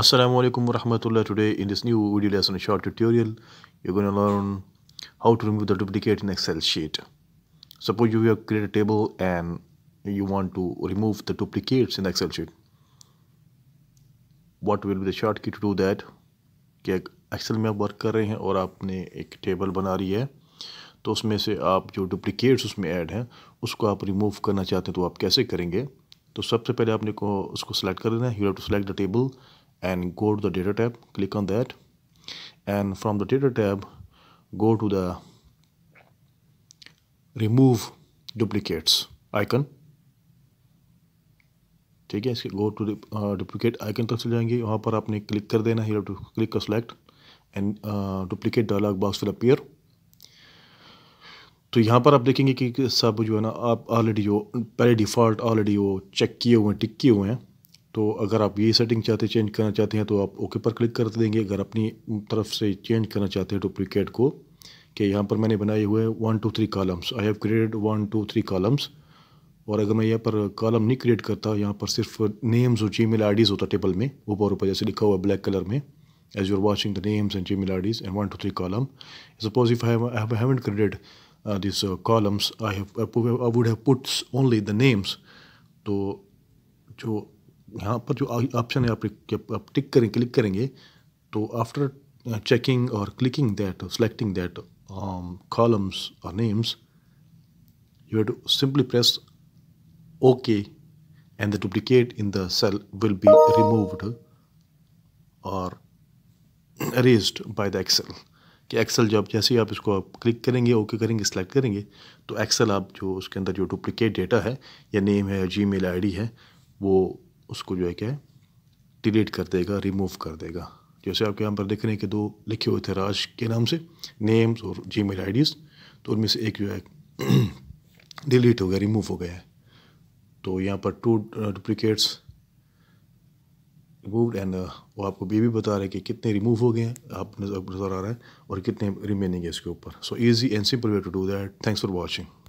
Assalamu alaikum warahmatullahi Today in this new video lesson short tutorial, you're going to learn how to remove the duplicate in Excel sheet. Suppose you have created a table and you want to remove the duplicates in the Excel sheet. What will be the short key to do that? कि excel mein work kar rahe hain aur aapne ek table bana rahi hai to usme se aap jo duplicates usme add hain usko aap remove karna chahte hain to aap kaise karenge करेंगे तो सबसे पहले आपने को उसको select कर देना है you have to select the table and go to the data tab click on that and from the data tab go to the remove duplicates icon ठीक है इसके गो टू डुप्लीकेट आइकन तक चल जाएंगे वहाँ पर आपने क्लिक कर देना है टू क्लिक कर select and duplicate dialog box will appear तो यहाँ पर आप देखेंगे कि सब जो है ना आप ऑलरेडी जो पहले डिफ़ॉल्ट ऑलरेडी वो चेक किए हुए हैं टिक किए हुए हैं तो अगर आप ये सेटिंग चाहते हैं चेंज करना चाहते हैं तो आप ओके पर क्लिक कर देंगे अगर अपनी तरफ से चेंज करना चाहते हैं डुप्लिकेट को कि यहाँ पर मैंने बनाए हुए one two three columns I have created one two three columns और अगर मैं यहाँ पर कॉलम नहीं क्रिएट करता यहाँ पर सिर्फ नेम्स और जी मेल होता टेबल में ऊपर ऊपर जैसे लिखा हुआ ब्लैक कलर में as you are watching the names and Gmail 1, 2, 3 column. Suppose if I, have, I haven't created uh, these uh, columns, have have, I, I would तो जो यहाँ पर जो ऑप्शन है आप, आप टिक करें क्लिक करेंगे तो आफ्टर चेकिंग और clicking that selecting that columns और names you have to simply press okay and the duplicate in the cell will be removed और अरेस्ड बाय द एक्सेल कि एक्सेल जब जैसे ही आप इसको आप क्लिक करेंगे ओके करेंगे सेलेक्ट करेंगे तो एक्सेल आप जो उसके अंदर जो डुप्लीकेट डेटा है या नेम है या जी मेल है वो उसको जो है क्या डिलीट कर देगा रिमूव कर देगा जैसे आपके यहाँ पर देख रहे हैं कि दो लिखे हुए थे राज के नाम से नेम्स और जी मेल तो उनमें से एक जो है डिलीट हो गया रिमूव हो गया है तो यहाँ पर टू डुप्लिकेट्स रिमूव एंड वो आपको ये भी बता रहे हैं कि कितने रिमूव हो गए हैं आप नज़र आ रहा है और कितने रिमेनिंग है इसके ऊपर so easy and simple way to do that thanks for watching